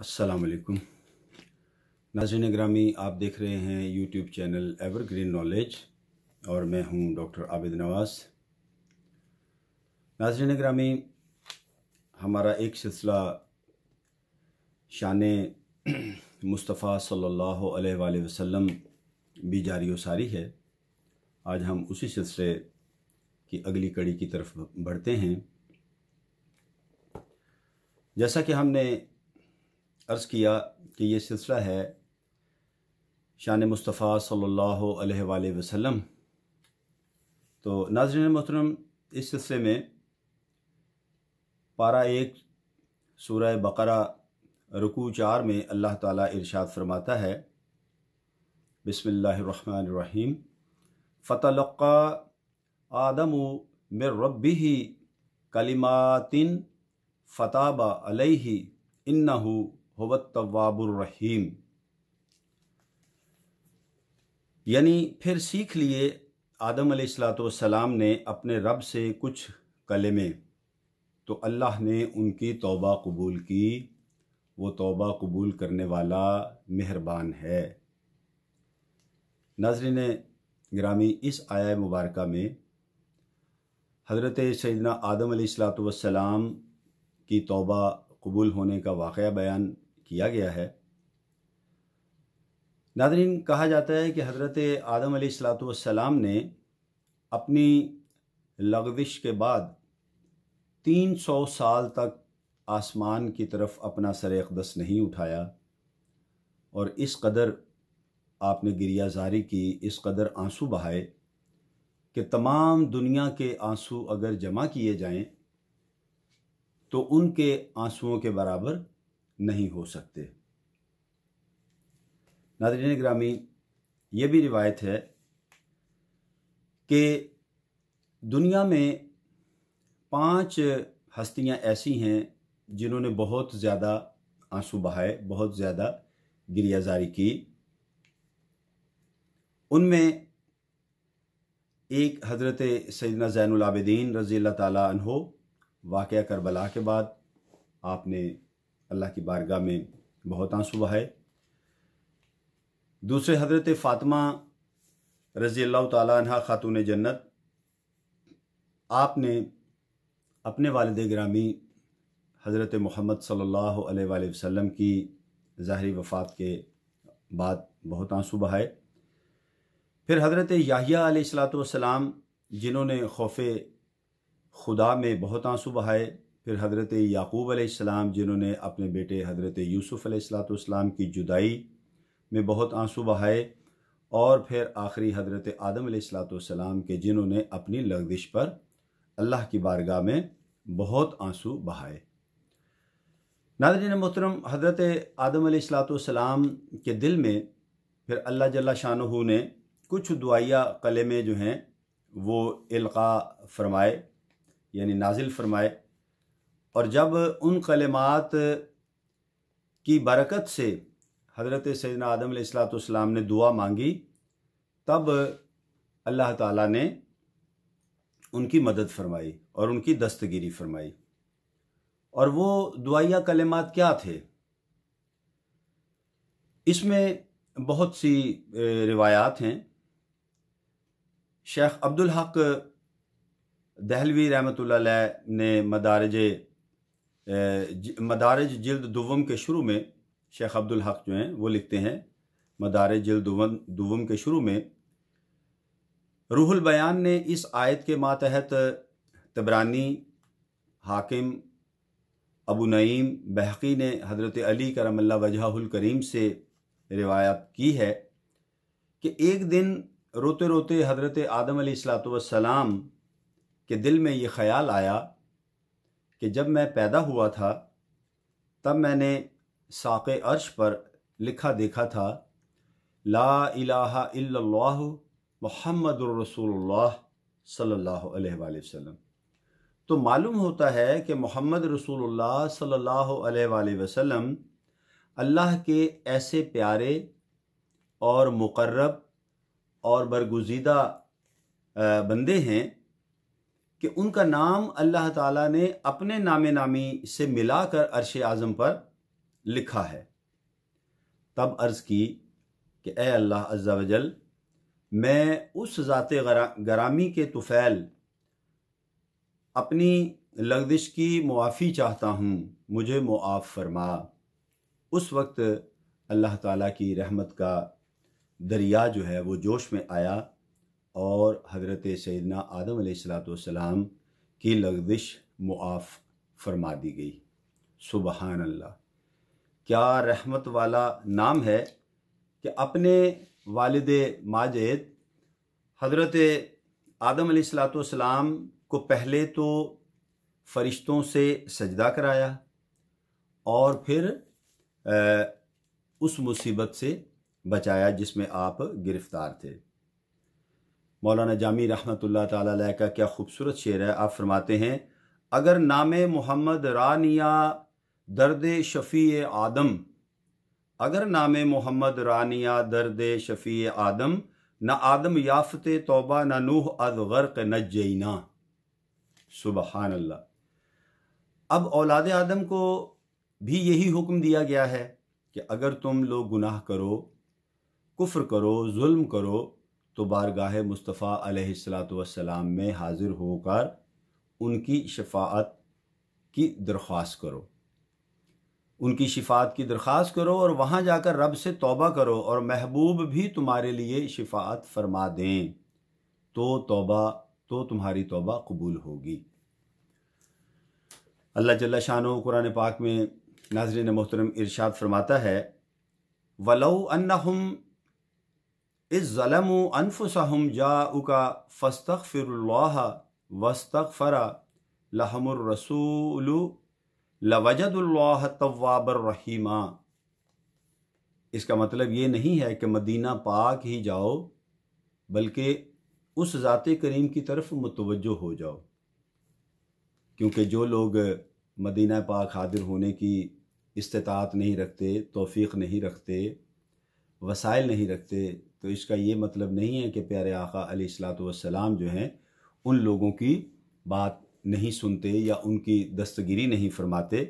असलकुम नाजिन ग्रामी आप देख रहे हैं यूट्यूब चैनल एवरग्रीन नॉलेज और मैं हूं डॉक्टर आबिद नवाज नाजरन ग्रामी हमारा एक सिलसिला शान मुस्तफ़ा सल्लल्लाहु अलैहि वसल्लम भी जारी सारी है आज हम उसी सिलसिले की अगली कड़ी की तरफ बढ़ते हैं जैसा कि हमने अर्ज़ किया कि ये सिलसिला है शान मुस्तफ़ा सल्लल्लाहु अलैहि वसल्लम तो नाजर मोहतरम इस सिलसिले में पारा एक सूरह बकरा रुकू चार में अल्लाह ताला इरशाद फरमाता है बिसमीम फ़तलक़ा आदम मिर रबी कलिमातिन फ़ताबा अलैहि इन्नहु हवत यानी फिर सीख लिए आदम सलाम ने अपने रब से कुछ कलमे तो अल्लाह ने उनकी तौबा कबूल की वो तौबा कबूल करने वाला मेहरबान है नाजरीन ग्रामी इस आया मुबारक में हज़रत सैदना आदम सलाम की तौबा कबूल होने का वाक़ बयान किया गया है नादरीन कहा जाता है कि हज़रत आदम सलाम ने अपनी लगविश के बाद 300 साल तक आसमान की तरफ अपना सर अकदस नहीं उठाया और इस कदर आपने गिरियाजारी की इस कदर आंसू बहाए कि तमाम दुनिया के आंसू अगर जमा किए जाएं तो उनके आंसुओं के बराबर नहीं हो सकते नादरीन ग्रामी ये भी रिवायत है कि दुनिया में पांच हस्तियां ऐसी हैं जिन्होंने बहुत ज़्यादा आंसू बहाए बहुत ज़्यादा गिरियाजारी की उनमें एक हज़रत सैदना ज़ैनआबदीन रज़ी अल्लाह तहो वाक़ करबला के बाद आपने अल्लाह की बारगाह में बहुत आंसू बहाए दूसरे हजरत फातमा रज़ी अल्लाह तहा ख़ातून जन्नत आपने अपने वालद ग्रामी हज़रत महमद सल्ला वसम की ज़ाहरी वफ़ात के बाद बहुत आंसू बहाए फिर हज़रत याहिया वसलाम जिन्होंने खौफ खुदा में बहुत आंसू बहाए फिर हज़रत याकूब अलैहिस्सलाम जिन्होंने अपने बेटे हज़रत यूसुफ़ की जुदाई में बहुत आंसू बहाए और फिर आखिरी हज़रत आदम अलैहिस्सलाम के जिन्होंने अपनी लग्दिश पर अल्लाह की बारगाह में बहुत आंसू बहाए नादरीन मोहतरम हज़रत आदम सलाम के दिल में फिर अल्लाह जल्ला शाह ने कुछ दुआया में जो हैं वो इल्का फरमाए यानी नाजिल फरमाए और जब उन कलमात की बरकत से हज़रत सैदन आदम सलाम ने दुआ मांगी तब अल्लाह ताला ने उनकी मदद फरमाई और उनकी दस्तगिरी फरमाई और वो दुआया कलमात क्या थे इसमें बहुत सी रिवायात हैं शेख अब्दुल हक दहलवी रहमत ने मदारज मदारज जल्द दुवम के शुरू में शेख अब्दुल हक जो हैं वो लिखते हैं मदारज जल्द दुवम के शुरू में रूहुल बयान ने इस आयत के मातहत तबरानी हाकिम अबू नईम बहकी ने हज़रत अली करमल्ला वजहुल करीम से रिवायत की है कि एक दिन रोते रोते हज़रत आदम सलाम के दिल में ये ख्याल आया कि जब मैं पैदा हुआ था तब मैंने साक़ अर्श पर लिखा देखा था ला इलाहा इल्लल्लाहु मुहम्मदुर रसूलुल्लाह सल्लल्लाहु अलैहि वसल्लम तो मालूम होता है कि मोहम्मद रसूलुल्लाह सल्लल्लाहु अलैहि वसल्लम अल्लाह के ऐसे प्यारे और मुकर्रब और बरगुजीदा बंदे हैं कि उनका नाम अल्लाह ताला ने अपने नाम नामी से मिलाकर अरश आज़म पर लिखा है तब अर्ज़ की कि ए अल्लाह अज्जा वजल मैं उस ज़ात गरामी के तुफ़ैल अपनी लग्दिश की मुआफ़ी चाहता हूँ मुझे मुआफ़ फरमा उस वक्त अल्लाह ताला की रहमत का दरिया जो है वो जोश में आया और हज़रत सैदना आदम सलाम की लगदिश मुआफ़ फरमा दी गई सुबहान अल्लाह क्या रहमत वाला नाम है कि अपने वालद माजद हज़रत आदम सलाम को पहले तो फरिश्तों से सजदा कराया और फिर आ, उस मुसीबत से बचाया जिसमें आप गिरफ़्तार थे मौलाना जामी रहमत ला का क्या खूबसूरत शेर है आप फरमाते हैं अगर नाम मोहम्मद रानिया दर्द शफ़ी आदम अगर नाम मोहम्मद रानिया दर्द शफ़ी आदम न आदम याफ़त तोबा न नूह अद गर्क न सुबहान सुबह अब औलाद आदम को भी यही हुक्म दिया गया है कि अगर तुम लोग गुनाह करो कुफ्र करो जुल्म करो तो बारगाह मुस्तफ़ा अलैहिस्सलाम में हाज़िर होकर उनकी शफात की दरख्वास्त करो उनकी शिफात की दरख्वास्त करो और वहाँ जाकर रब से तौबा करो और महबूब भी तुम्हारे लिए शिफात फरमा दें तो तौबा तो तुम्हारी तौबा कबूल होगी अल्लाह जल्ला शाह कुरान पाक में नाजरन मोहतरम इरशाद फरमाता है वलऊ अन्ना इज़लम अनफुसहम उका फ़स्तख फ़िर वस्तख फ़रा लहमरसूल तवाबर रहीम इसका मतलब ये नहीं है कि मदीना पाक ही जाओ बल्कि उस ज़ाते करीम की तरफ मुतवजो हो जाओ क्योंकि जो लोग मदीना पाक हादिर होने की इस्तात नहीं रखते तोफ़ी नहीं रखते वसाइल नहीं रखते तो इसका ये मतलब नहीं है कि प्यारे आका सलाम जो हैं उन लोगों की बात नहीं सुनते या उनकी दस्तगिरी नहीं फरमाते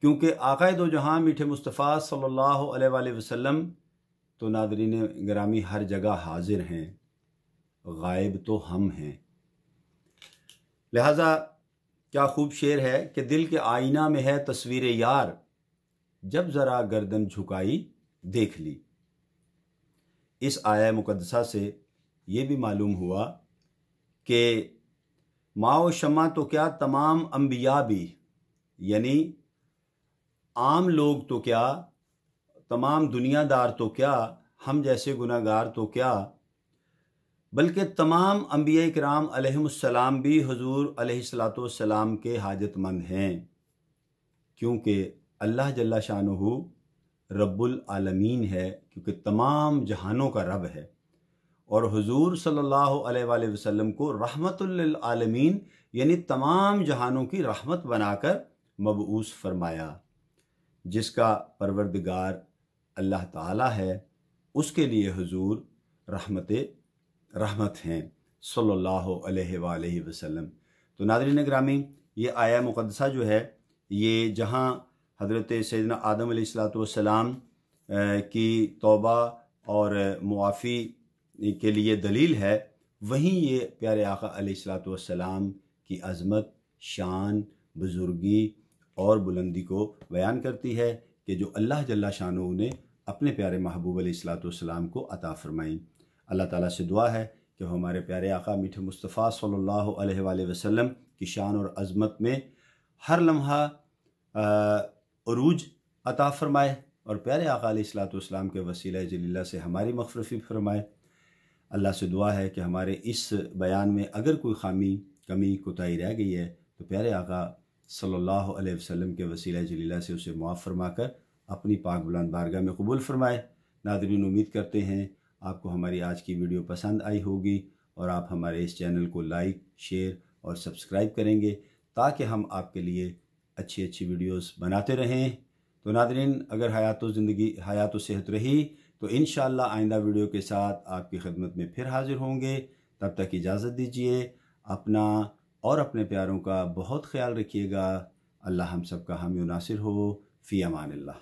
क्योंकि आकाए दो जहाँ मीठे मुस्तफ़ा सल्लल्लाहु अलैहि वसल्लम तो नादरीन ग्रामी हर जगह हाजिर हैं गायब तो हम हैं लिहाजा क्या खूब शेर है कि दिल के आईना में है तस्वीर यार जब ज़रा गर्दन झुकाई देख ली इस आया मुकदसा से ये भी मालूम हुआ कि माओ शमा तो क्या तमाम अम्बिया भी यानी आम लोग तो क्या तमाम दुनियादार तो क्या हम जैसे गुनागार तो क्या बल्कि तमाम अम्बिया कराम भी हजूर सलाम के हाजतमंद हैं क्योंकि अल्लाह जल्ला शाह रब्बुल आलमीन है क्योंकि तमाम जहानों का रब है और हुजूर सल्लल्लाहु अलैहि वसल्लम को रहमतमीन यानी तमाम जहानों की रहमत बनाकर मबूस फरमाया जिसका परवरदगार अल्लाह ताला है उसके लिए हुजूर रहमत रहमत हैं सल्लल्लाहु अलैहि वसल्लम तो नादरीन ग्रामी ये आया मुकदसा जो है ये जहाँ हज़रत सैदना आदम सलाम की तोबा और मुआफ़ी के लिए दलील है वहीं ये प्यारे आका की अज़मत शान बुज़ुर्गी और बुलंदी को बयान करती है कि जो अल्लाह जल्ला शाह ने अपने प्यारे महबूब सलाम को अता फ़रमाई अल्लाह ताला से दुआ है कि हमारे प्यारे आका मीठे मुस्तफ़ा सल्लल्लाहु अलैहि वसल्लम की शान और अज़मत में हर लम्हा अरूज अता फ़रमाए और प्यारे आकालतम के वसीला जलीला से हमारी मखरफी फरमाए अल्लाह से दुआ है कि हमारे इस बयान में अगर कोई खामी कमी कोताही रह गई है तो प्यारे आका सल्लल्लाहु अलैहि वसल्लम के वसीला जलीला से उसे मुआफ़ फरमा कर अपनी पाक बुलंद बारगाह में कबूल फरमाए नादरीन उम्मीद करते हैं आपको हमारी आज की वीडियो पसंद आई होगी और आप हमारे इस चैनल को लाइक शेयर और सब्सक्राइब करेंगे ताकि हम आपके लिए अच्छी अच्छी वीडियोस बनाते रहें तो नादरीन अगर हयात ज़िंदगी हयात सेहत रही तो इन आइंदा वीडियो के साथ आपकी खिदमत में फिर हाजिर होंगे तब तक इजाज़त दीजिए अपना और अपने प्यारों का बहुत ख्याल रखिएगा अल्लाह हम सब का हामी नासिर हो फ़ी अमान